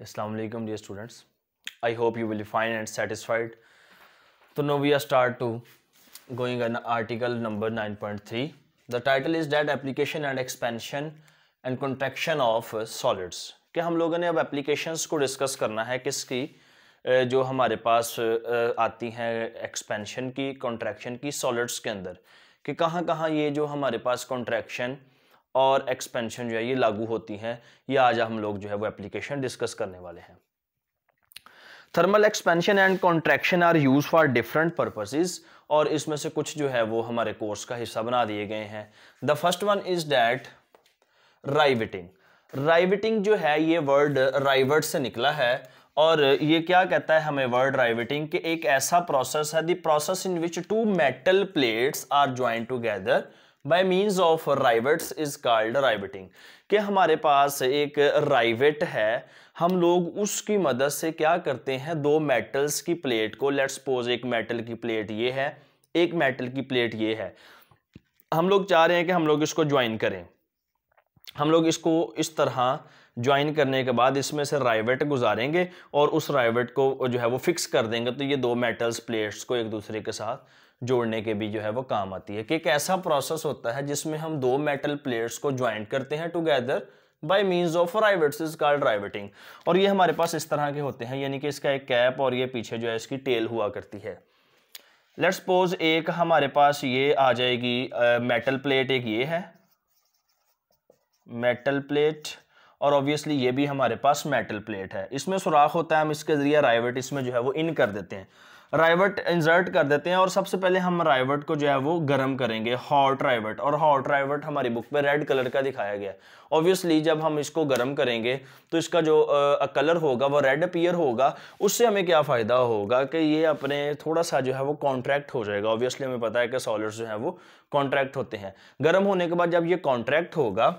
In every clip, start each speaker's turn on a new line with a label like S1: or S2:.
S1: अस्सलाम वालेकुम dear students i hope you will be fine and satisfied so now we are start to going on article number 9.3 the title is that application and expansion and contraction of solids क्या हम लोगों ने अब applications को discuss करना है किसकी जो हमारे पास आती हैं expansion की contraction की solids के अंदर कि कहाँ कहाँ ये जो हमारे पास contraction और एक्सपेंशन जो है ये लागू होती हैं ये आज हम लोग जो है वो एप्लीकेशन डिस्कस करने वाले हैं thermal expansion and contraction are use for different purposes और इसमें से कुछ जो है वो हमारे कोर्स का हिस्सा बना दिए गए हैं the first one is that riveting riveting जो है ये वर्ड राइवर्ट से निकला है और ये क्या कहता है हमें वर्ड राइविटिंग एक ऐसा प्रोसेस है the process in which two metal plates are join together by means of rivets is called riveting कि हमारे पास एक राइवेट है हम लोग उसकी मदद से क्या करते हैं दो मेटल्स की प्लेट को लेट्स सपोज एक मेटल की प्लेट ये है एक मेटल की प्लेट ये है हम लोग चाह रहे हैं कि हम लोग इसको ज्वाइन करें हम लोग इसको इस तरह ज्वाइन करने के बाद इसमें से राइवेट गुजारेंगे और उस राइवेट को जो है वो फिक्स कर देंगे तो ये दो मेटल्स प्लेट्स को एक दूसरे के साथ जोड़ने के भी जो है वो काम आती है कि एक ऐसा प्रोसेस होता है जिसमें हम दो मेटल प्लेट्स को ज्वाइंट करते हैं together by means of rivets is called riveting और ये हमारे पास इस तरह के होते हैं यानी कि इसका एक कैप और ये पीछे जो है इसकी टेल हुआ करती है लेट्स सपोज एक हमारे पास ये आ जाएगी मेटल uh, प्लेट एक ये है मेटल प्लेट और ऑब्वियसली ये भी हमारे पास मेटल प्लेट है इसमें सुराख होता है हम इसके ज़रिए राइवेट इसमें जो है वो इन कर देते हैं राइवट इंजर्ट कर देते हैं और सबसे पहले हम राइवट को जो है वो गर्म करेंगे हॉट राइवट और हॉट राइवट हमारी बुक में रेड कलर का दिखाया गया ऑब्वियसली जब हम इसको गर्म करेंगे तो इसका जो आ, कलर होगा वो रेड अपीयर होगा उससे हमें क्या फ़ायदा होगा कि ये अपने थोड़ा सा जो है वो कॉन्ट्रैक्ट हो जाएगा ऑब्वियसली हमें पता है कि सॉलिड्स जो है वो कॉन्ट्रैक्ट होते हैं गर्म होने के बाद जब ये कॉन्ट्रैक्ट होगा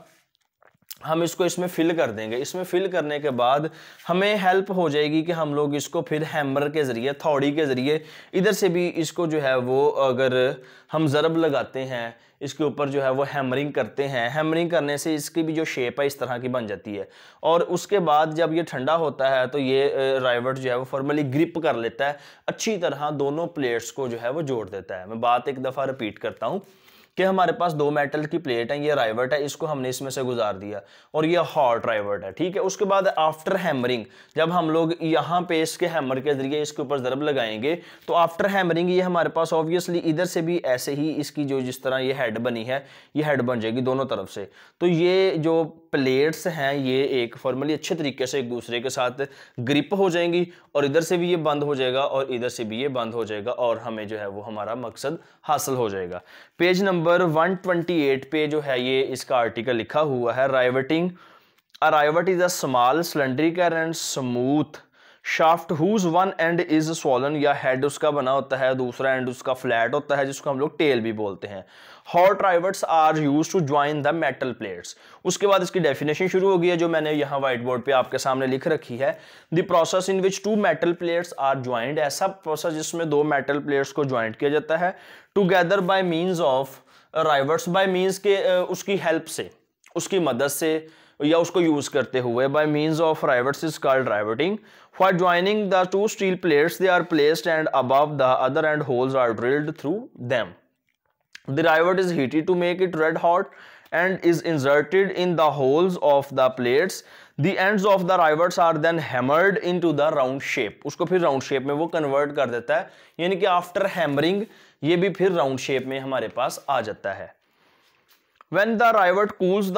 S1: हम इसको इसमें फिल कर देंगे इसमें फिल करने के बाद हमें हेल्प हो जाएगी कि हम लोग इसको फिर हैमर के ज़रिए थौड़ी के ज़रिए इधर से भी इसको जो है वो अगर हम ज़रब लगाते हैं इसके ऊपर जो है वो हैमरिंग करते हैं हैमरिंग करने से इसकी भी जो शेप है इस तरह की बन जाती है और उसके बाद जब ये ठंडा होता है तो ये राइवट जो है वो फॉर्मली ग्रिप कर लेता है अच्छी तरह दोनों प्लेट्स को जो है वो जोड़ देता है मैं बात एक दफ़ा रिपीट करता हूँ कि हमारे पास दो मेटल की प्लेट है ये राइवर्ट है इसको हमने इसमें से गुजार दिया और ये हॉट राइवर्ट है ठीक है उसके बाद आफ्टर हैमरिंग जब हम लोग यहाँ पे इसके हैमर के जरिए इसके ऊपर ज़रब लगाएंगे तो आफ्टर हैमरिंग ये हमारे पास ऑब्वियसली इधर से भी ऐसे ही इसकी जो जिस तरह ये हेड बनी है ये हेड बन जाएगी दोनों तरफ से तो ये जो प्लेट्स हैं ये एक फॉर्मली अच्छे तरीके से एक दूसरे के साथ ग्रिप हो जाएंगी और इधर से भी ये बंद हो जाएगा और इधर से भी ये बंद हो जाएगा और हमें जो है वो हमारा मकसद हासिल हो जाएगा पेज नंबर नंबर 128 पे जो है ये इसका आर्टिकल लिखा हुआ है riveting a rivet is a small cylindrical and smooth shaft whose one end is swollen या हेड उसका बना होता है दूसरा एंड उसका फ्लैट होता है जिसको हम लोग टेल भी बोलते हैं hot rivets are use to join the metal plates उसके बाद इसकी डेफिनेशन शुरू हो गई है जो मैंने यहाँ व्हाइट बोर्ड पर आपके सामने लिख रखी है the process in which two metal plates are joint ऐसा प्रोसेस जिसमें दो मेटल प्लेट्स को ज्वाइंट किया जाता है together by means of rivets by means के उसकी हेल्प से उसकी मदद से या उसको यूज करते हुए by means of rivets is called riveting for joining the two steel plates they are placed end above the other and holes are drilled through them the rivet is heated to make it red hot and is inserted in the holes of the plates the ends of the rivets are then hammered into the round shape उसको फिर round shape में वो convert कर देता है यानी कि after hammering ये भी फिर राउंड शेप में हमारे पास आ जाता है when the rivet cools the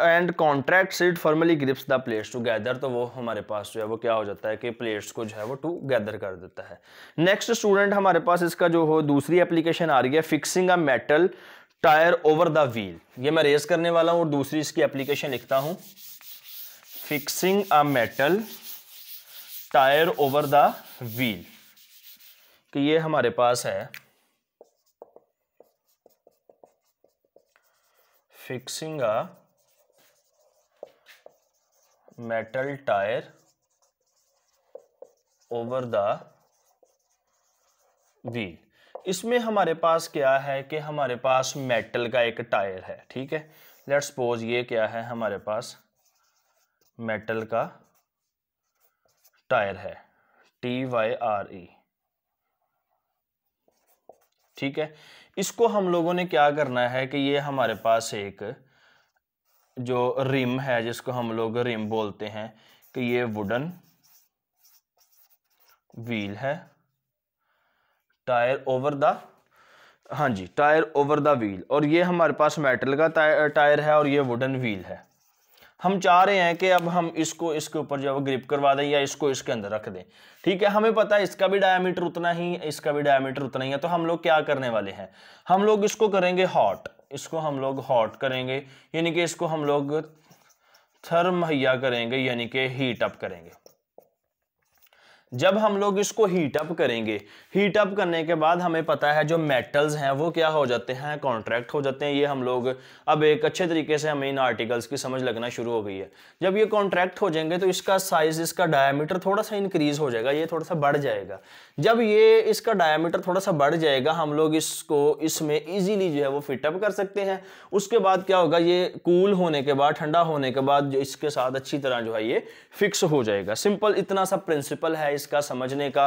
S1: end contract it formally grips the plates together तो वो हमारे पास जो है वो क्या हो जाता है कि प्लेट्स को जो है वो गैदर कर देता है नेक्स्ट स्टूडेंट हमारे पास इसका जो हो दूसरी एप्लीकेशन आ रही है fixing a metal tyre over the wheel ये मैं रेस करने वाला हूँ और दूसरी इसकी एप्लीकेशन लिखता हूँ fixing a metal tyre over the wheel कि ये हमारे पास है fixing a metal tire over the wheel इसमें हमारे पास क्या है कि हमारे पास मेटल का एक टायर है ठीक है लेट सपोज ये क्या है हमारे पास मेटल का टायर है टी वाई आर ई ठीक है इसको हम लोगों ने क्या करना है कि ये हमारे पास एक जो रिम है जिसको हम लोग रिम बोलते हैं कि ये वुडन व्हील है टायर ओवर द हाँ जी टायर ओवर द व्हील और ये हमारे पास मेटल का टायर है और ये वुडन व्हील है हम चाह रहे हैं कि अब हम इसको इसके ऊपर जो है ग्रिप करवा दें या इसको इसके अंदर रख दें ठीक है हमें पता है इसका भी डायामीटर उतना ही इसका भी डायमीटर उतना ही है तो हम लोग क्या करने वाले हैं हम लोग इसको करेंगे हॉट इसको हम लोग हॉट करेंगे यानी कि इसको हम लोग थर्म मुहैया करेंगे यानी कि हीट अप करेंगे जब हम लोग इसको हीटअप करेंगे हीटअप करने के बाद हमें पता है जो मेटल्स हैं वो क्या हो जाते हैं कॉन्ट्रैक्ट हो जाते हैं ये हम लोग अब एक अच्छे तरीके से हमें इन आर्टिकल्स की समझ लगना शुरू हो गई है जब ये कॉन्ट्रैक्ट हो जाएंगे तो इसका साइज इसका डायमीटर थोड़ा सा इंक्रीज हो जाएगा ये थोड़ा सा बढ़ जाएगा जब ये इसका डायमीटर थोड़ा सा बढ़ जाएगा हम लोग इसको इसमें ईजिली जो है वो फिटअप कर सकते हैं उसके बाद क्या होगा ये कूल होने के बाद ठंडा होने के बाद जो इसके साथ अच्छी तरह जो है ये फिक्स हो जाएगा सिंपल इतना सा प्रिंसिपल है इसका समझने का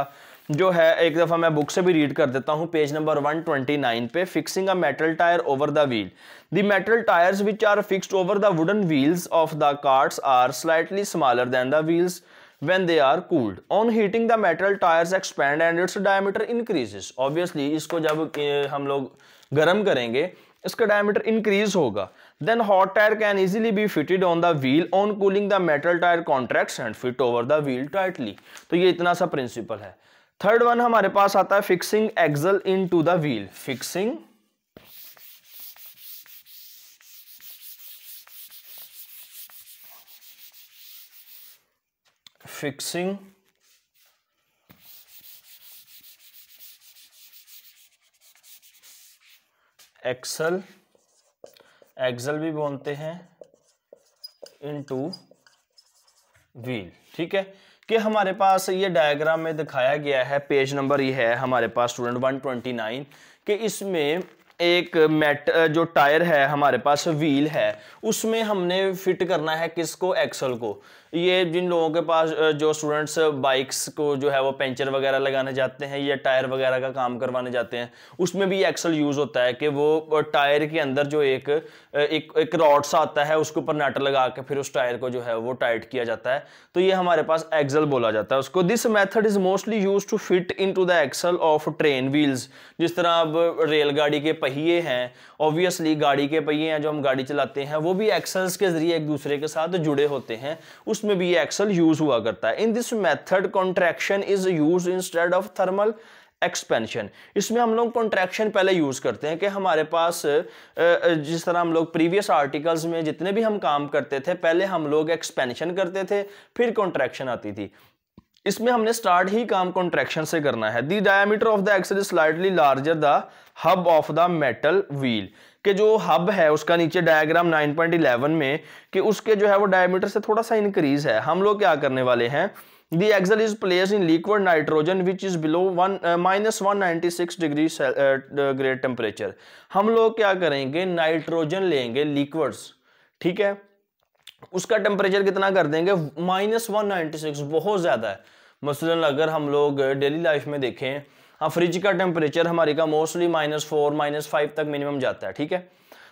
S1: जो है एक दफ़ा मैं बुक से भी रीड कर देता हूं पेज नंबर 129 पे fixing a metal tyre over the wheel the metal tyres which are fixed over the wooden wheels of the carts are slightly smaller than the wheels when they are cooled on heating the metal tyres expand and its diameter increases obviously इसको जब हम लोग गर्म करेंगे इसका diameter increase होगा then hot tire can easily be fitted on the wheel on cooling the metal tire contracts and fit over the wheel tightly तो ये इतना सा प्रिंसिपल है थर्ड वन हमारे पास आता है fixing axle into the wheel fixing fixing axle axle भी बोलते हैं इनटू व्हील ठीक है कि हमारे पास ये डायग्राम में दिखाया गया है पेज नंबर ये है हमारे पास स्टूडेंट 129 कि इसमें एक मेट जो टायर है हमारे पास व्हील है उसमें हमने फिट करना है किसको एक्सल को ये जिन लोगों के पास जो स्टूडेंट्स बाइक्स को जो है वो पेंचर वगैरह लगाने जाते हैं या टायर वगैरह का काम करवाने जाते हैं उसमें भी एक्सल यूज़ होता है कि वो टायर के अंदर जो एक एक, एक रॉड सा आता है उसके ऊपर नट लगा के फिर उस टायर को जो है वो टाइट किया जाता है तो ये हमारे पास एक्सल बोला जाता है उसको this method is mostly use to fit into the axle of train wheels जिस तरह अब रेलगाड़ी के पहिए हैं ऑब्वियसली गाड़ी के पहिए हैं जो हम गाड़ी चलाते हैं वो भी एक्सल्स के ज़रिए एक दूसरे के साथ जुड़े होते हैं उस उसमें भी ये एक्सल यूज हुआ करता है in this method contraction is use instead of thermal expansion इसमें हम लोग कॉन्ट्रैक्शन पहले यूज़ करते हैं कि हमारे पास जिस तरह हम लोग प्रीवियस आर्टिकल्स में जितने भी हम काम करते थे पहले हम लोग एक्सपेंशन करते थे फिर कॉन्ट्रैक्शन आती थी इसमें हमने स्टार्ट ही काम कॉन्ट्रैक्शन से करना है the diameter of the axle is slightly larger the hub of the metal wheel कि जो हब है उसका नीचे डायग्राम 9.11 में कि उसके जो है वो डायमीटर से थोड़ा सा इंक्रीज है हम लोग क्या करने वाले हैं the axle is placed in liquid nitrogen which is below one uh, minus 196 degree uh, grade temperature हम लोग क्या करेंगे नाइट्रोजन लेंगे लिक्विड्स ठीक है उसका टेम्परेचर कितना कर देंगे माइनस वन बहुत ज़्यादा है मसलन अगर हम लोग डेली लाइफ में देखें हाँ फ्रिज का टेम्परेचर हमारे का mostly minus four minus five तक मिनिमम जाता है ठीक है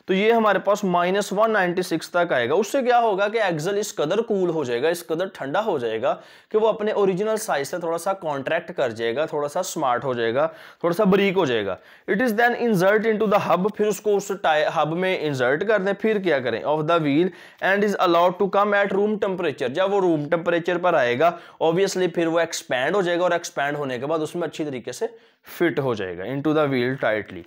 S1: तो ये हमारे पास माइनस वन नाइनटी सिक्स तक आएगा उससे क्या होगा कि एक्सल इस कदर कूल हो जाएगा इस कदर ठंडा हो जाएगा कि वो अपने ओरिजिनल साइज से थोड़ा सा कॉन्ट्रैक्ट कर जाएगा थोड़ा सा स्मार्ट हो जाएगा थोड़ा सा बरीक हो जाएगा it is then insert in the hub फिर उसको उस हब में इंजर्ट कर दें फिर क्या करें of the wheel and is allowed to come at room temperature जब वो रूम टेम्परेचर पर आएगा ऑब्वियसली फिर वो एक्सपैंड हो जाएगा और एक्सपैंड होने के बाद उसमें अच्छी तरीके से फिट हो जाएगा इन द व्हील टाइटली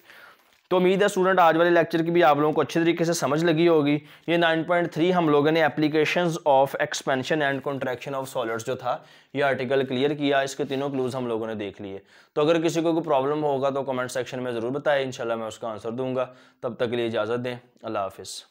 S1: तो उम्मीद है स्टूडेंट आज वाले लेक्चर की भी आप लोगों को अच्छे तरीके से समझ लगी होगी ये 9.3 हम लोगों ने application of expansion and contraction of solids जो था ये आर्टिकल क्लियर किया इसके तीनों क्लूज हम लोगों ने देख लिए तो अगर किसी को कोई प्रॉब्लम होगा तो कमेंट सेक्शन में ज़रूर बताएं इनशाला मैं उसका आंसर दूंगा तब तक के लिए इजाज़त दें अल्लाह हाफिज़